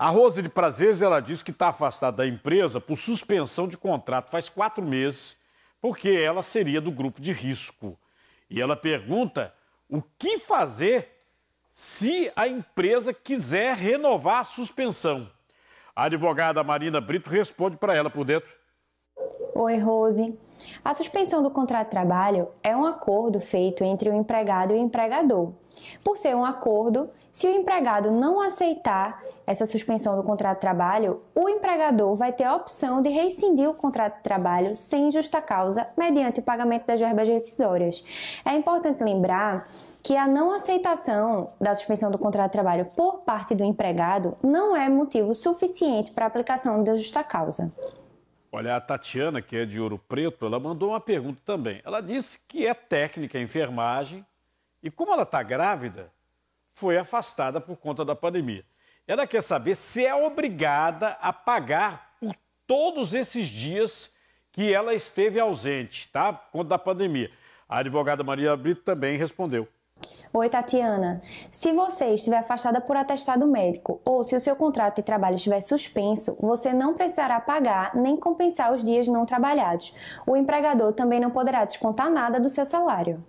A Rose de Prazeres, ela diz que está afastada da empresa por suspensão de contrato faz quatro meses, porque ela seria do grupo de risco. E ela pergunta o que fazer se a empresa quiser renovar a suspensão. A advogada Marina Brito responde para ela por dentro. Oi, Rose. A suspensão do contrato de trabalho é um acordo feito entre o empregado e o empregador. Por ser um acordo, se o empregado não aceitar, essa suspensão do contrato de trabalho, o empregador vai ter a opção de rescindir o contrato de trabalho sem justa causa, mediante o pagamento das verbas rescisórias. É importante lembrar que a não aceitação da suspensão do contrato de trabalho por parte do empregado não é motivo suficiente para a aplicação da justa causa. Olha, a Tatiana, que é de Ouro Preto, ela mandou uma pergunta também. Ela disse que é técnica em enfermagem e, como ela está grávida, foi afastada por conta da pandemia. Ela quer saber se é obrigada a pagar por todos esses dias que ela esteve ausente, tá? Por conta da pandemia. A advogada Maria Brito também respondeu. Oi, Tatiana. Se você estiver afastada por atestado médico ou se o seu contrato de trabalho estiver suspenso, você não precisará pagar nem compensar os dias não trabalhados. O empregador também não poderá descontar nada do seu salário.